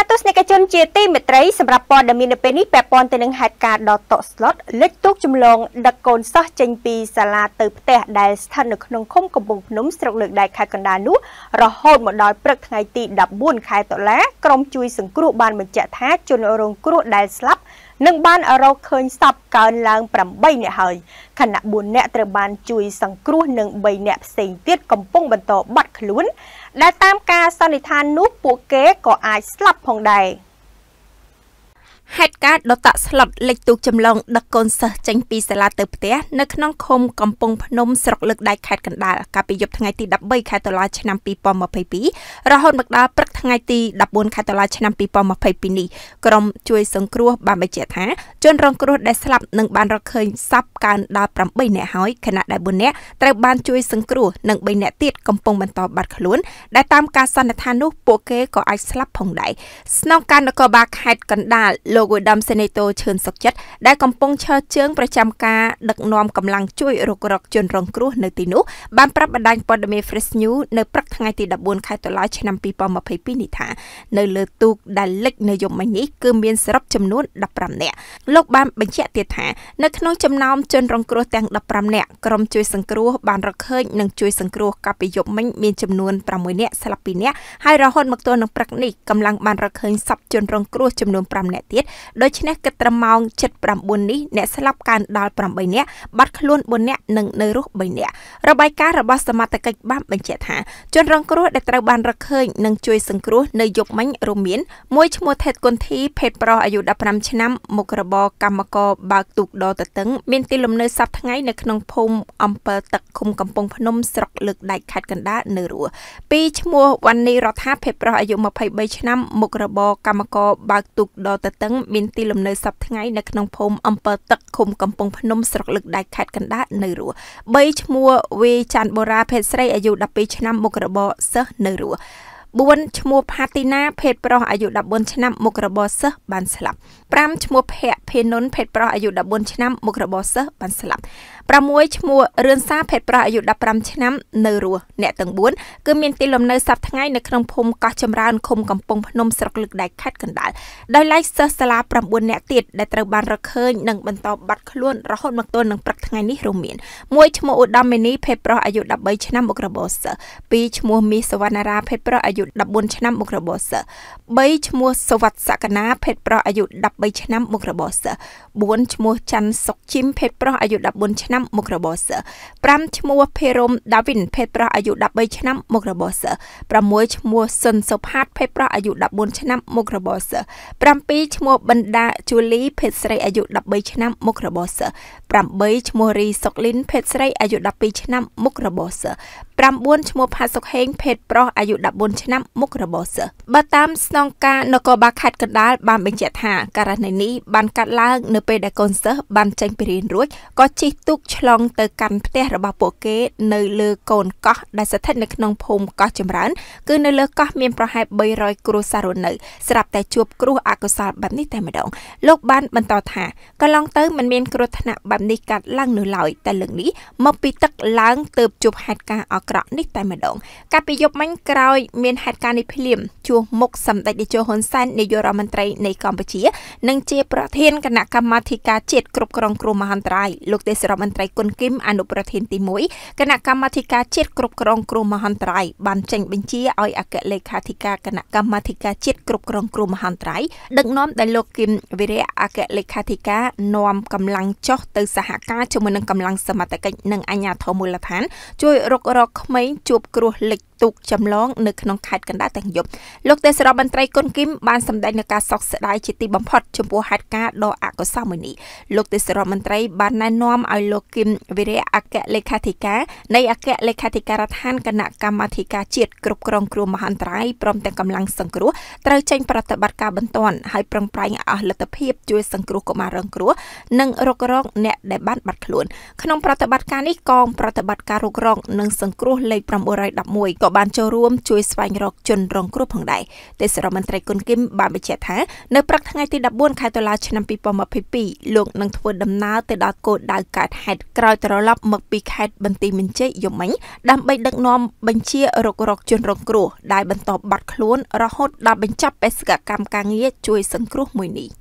ចាទស្សនិកជនជាទីមេត្រីសម្រាប់ព័ត៌មាននៅពេលនេះពាក់ព័ន្ធទៅនឹងហេតុការណ៍ដ៏តក់ស្លុតលេចទូកចម្លងដឹកកូនសិស្សចេញពីសាលាទៅផ្ទះដែលស្ថិតនៅក្នុងឃុំកំពង់ភ្នំស្រុកលើកដែកខេត្តកណ្ដាលនោះរហូតមកដល់ព្រឹកថ្ងៃទី14ខែតុលាក្រុមជួយសង្គ្រោះបានបញ្ជាក់ថាជនរងគ្រោះដែលស្លាប់និងបានរកឃើញសពកើនឡើង8នាក់ហើយខណៈ4នាក់ត្រូវបានជួយសង្គ្រោះនិង3នាក់ផ្សេងទៀតកំពុងបន្តបាត់ខ្លួន ដែលតាមការសន្និដ្ឋាននោះពួកគេក៏អាចស្លាប់ផងដែរ។ហេតុការណ៍ដុតតាក់ស្លុតលិចទូកចម្លងដឹកកូនសិស្សចេញពីសាលាទៅផ្ទះនៅក្នុងឃុំកំពង់ភ្នំស្រុកលើកដែកខេត្តកណ្ដាលកាលពីយប់ថ្ងៃទី13ខែតុលាឆ្នាំ2022រហូតមកដល់ព្រឹកថ្ងៃទី14ខែតុលាឆ្នាំ2022នេះក្រមជួយសង្គ្រោះបានបញ្ជាក់ថាជនរងគ្រោះដែលស្លាប់នឹងបានរកឃើញសពកើនដល់8នាក់ហើយខណៈដែល4នាក់ត្រូវបានជួយសង្គ្រោះនិង3នាក់ទៀតកំពុងបន្តបាត់ខ្លួនដែលតាមការសន្និដ្ឋាននោះពួកគេក៏អាចស្លាប់ផងដែរស្នងការនគរបាលខេត្តកណ្ដាលលោកលោកឧត្តមសេនីតូឈឿនសុកចិត្តដែលកំពុងឈរជើងប្រចាំការដឹកនាំកម្លាំងជួយរករកជនរងគ្រោះនៅទីនោះបានប្រាប់បណ្ដាញព័ត៌មាន Fresh News នៅព្រឹកថ្ងៃទី14ខែតុលាឆ្នាំ2022នេះថានៅលើទូកដែលលិចនៅយប់មិញនេះគឺមានសរុបចំនួន15នាក់លោកបានបញ្ជាក់ទៀតថានៅក្នុងចំណោមជនរងគ្រោះទាំង15នាក់ក្រុមជួយសង្គ្រោះបានរកឃើញនិងជួយសង្គ្រោះកាលពីយប់មិញមានចំនួន6នាក់ស្លាប់2នាក់ហើយរហូតមកទល់នឹងព្រឹកនេះកម្លាំងបានរកឃើញសពជនរងគ្រោះចំនួន5នាក់ទៀតដូច្នេះគិតត្រឹមម៉ោង7:09នេះអ្នកស្លាប់កើនដល់8នាក់បាត់ខ្លួន4នាក់និងនៅរស់3នាក់របាយការណ៍របស់សមត្ថកិច្ចបានបញ្ជាក់ថា ជនរងគ្រោះដែលត្រូវបានរកឃើញនិងជួយសង្គ្រោះនៅយប់មិញរួមមានមួយឈ្មោះថេតគុនធីភេទប្រុសអាយុ15ឆ្នាំមុខរបរកម្មករបើកទូកដរតតឹង មានទីលំនៅសប្តាហ៍ថ្ងៃនៅក្នុងភូមិអំពើទឹកឃុំកំពង់ភ្នំស្រុកលើកដែកខេត្តកណ្ដាលនៅរស់ពីរឈ្មោះវ៉ាន់នីរដ្ឋាភេទប្រុសអាយុ23ឆ្នាំមុខរបរកម្មករបើកទូកដរតតឹងមានទីលំនៅសពថ្ងៃនៅក្នុងភូមិអំពើទឹកឃុំកំពង់ភ្នំស្រុកលឹកដាច់ខេត្តកណ្ដាលនៅរស់3ឈ្មោះវេច័ន្ទបូរាភេទស្រីអាយុ12ឆ្នាំមុខរបរសិស្សនៅរស់4ឈ្មោះផាទីណាភេទប្រុសអាយុ14ឆ្នាំមុខរបរសិស្សបានស្លាប់5ឈ្មោះភ័ក្រភេនុនភេទប្រុសអាយុ14ឆ្នាំមុខរបរសិស្សបានស្លាប់6ឈ្មោះរឿនសាភេទប្រុសអាយុ15ឆ្នាំនៅរស់អ្នកទាំង4គឺមានទីលំនៅសប្តាហ៍នៅក្នុងភូមិកោះចម្រើនឃុំកំពង់ភ្នំស្រុកលឹកដែកខេត្តកណ្ដាលដោយឡែកសិស្សសាលា9នាក់ទៀតដែលត្រូវបានរកឃើញនិងបន្តបាត់ខ្លួនរហូតមកទល់នឹងព្រឹកថ្ងៃនេះរួមមាន1ឈ្មោះឧត្តមមេនីភេទប្រុសអាយុ13ឆ្នាំមុខរបរសិស្ស2ឈ្មោះមីសវណ្ណារាភេទប្រុសអាយុ14ឆ្នាំមុខរបរសិស្ស3ឈ្មោះសវັດសកណា ភេទប្រុសអាយុ13ឆ្នាំមុខរបរសិស្ស4ឈ្មោះច័ន្ទសុកជីមភេទប្រុសអាយុ14ឆ្នាំមុខរបរសិស្ស5ឈ្មោះភេរមដាវីនភេទប្រុសអាយុ13ឆ្នាំមុខរបរសិស្ស6ឈ្មោះសុនសុផាត ភេទប្រុសអាយុ14ឆ្នាំមុខរបរសិស្ស7ឈ្មោះបិណ្ដាជូលីភេទស្រីអាយុ13ឆ្នាំមុខរបរសិស្ស8ឈ្មោះរីសុកលីនភេទស្រីអាយុ12ឆ្នាំមុខរបរសិស្ស9ឈ្មោះផាសុកហេង ភេទប្រុសអាយុ14ឆ្នាំមុខរបរសិស្សបើតាមស្នងការនគរបាលខេត្តកណ្ដាលបានបញ្ជាក់ថា ករណីនេះបានកាត់ឡើងនៅពេលដែលកូនសិស្សបានចេញពីរៀនរួចក៏ជិះទូកឆ្លងទៅកាន់ផ្ទះរបស់ពួកគេ នៅលើកូនកោះដែលស្ថិតនៅក្នុងភូមិកោះចម្រើនគឺនៅលើកោះមានប្រហែល300គ្រួសាររស់នៅស្រាប់តែជួប គ្រោះអកុសលបែបនេះតែម្ដងលោកបានបន្តថាកន្លងទៅมันមានគ្រោះថ្នាក់បែបនេះកាត់ឡើងនៅឡើយតែលើកនេះមកពីទឹកឡើងទើបជួបហេតុការណ៍អក្រក់នេះតែម្ដង កាលពីយប់មិញក្រោយមានហេតុការណ៍នេះភ្លាមជួសមុខសម្ដេចតេជោហ៊ុនសែននាយករដ្ឋមន្ត្រីនៃកម្ពុជា និងជាប្រធានគណៈកម្មាធិការជាតិគ្រប់គ្រងគ្រោះមហន្តរាយលោកទេសរដ្ឋមន្ត្រីគុណគឹមអនុប្រធានទី1គណៈកម្មាធិការជាតិគ្រប់គ្រងគ្រោះមហន្តរាយបានចេញបញ្ជាឲ្យអគ្គលេខាធិការគណៈកម្មាធិការជាតិគ្រប់គ្រងគ្រោះមហន្តរាយដឹកនាំដោយលោកគឹមវិរៈអគ្គលេខាធិការនាំកម្លាំងចុះទៅសហការជាមួយនឹងកម្លាំងសមត្ថកិច្ចនិងអាជ្ញាធរមូលដ្ឋានជួយរករកក្មេងជួបគ្រោះលិចទុកចម្លងនៅក្នុងខេត្តកណ្ដាលទាំងយប់លោកទេសរដ្ឋមន្ត្រីគុនគីមបានសម្ដែងនឹងការសោកស្ដាយជាទីបំផុតចំពោះហេតុការណ៍ដ៏អកុសលមួយនេះលោកទេសរដ្ឋមន្ត្រីបានណែនាំឲ្យលោកគីមវិរៈអគ្គលេខាធិការនៃអគ្គលេខាធិការដ្ឋានគណៈកម្មាធិការជាតិគ្រប់គ្រង គ្រោះមហន្តរាយព្រមទាំងកម្លាំងសង្គ្រោះត្រូវចេញប្រតិបត្តិការបន្ទាន់ឲ្យប្រឹងប្រែងអស់លទ្ធភាពជួយសង្គ្រោះកុមាររងគ្រោះនិងរករកអ្នកដែលបានបាត់ខ្លួនក្នុងប្រតិបត្តិការនេះកងប្រតិបត្តិការរករកនិងសង្គ្រោះរស់លេខ911ក៏បានចូលរួមជួយស្វែងរកជនរងគ្រោះផងដែរទេសរដ្ឋមន្ត្រីគុនគឹមបានបញ្ជាក់ថានៅព្រឹកថ្ងៃទី14ខែតុលាឆ្នាំ2022លោកនឹងធ្វើដំណើរទៅដល់គោលដៅកើតហេតុក្រោយត្រឡប់មកពីខេត្តបន្ទាយមានជ័យយមិញដើម្បីដឹកនាំបញ្ជារករកជនរងគ្រោះ ដែលបន្តបាត់ខ្លួនរហូតដល់បញ្ចប់បេសកកម្មការងារជួយសង្គ្រោះមួយនេះ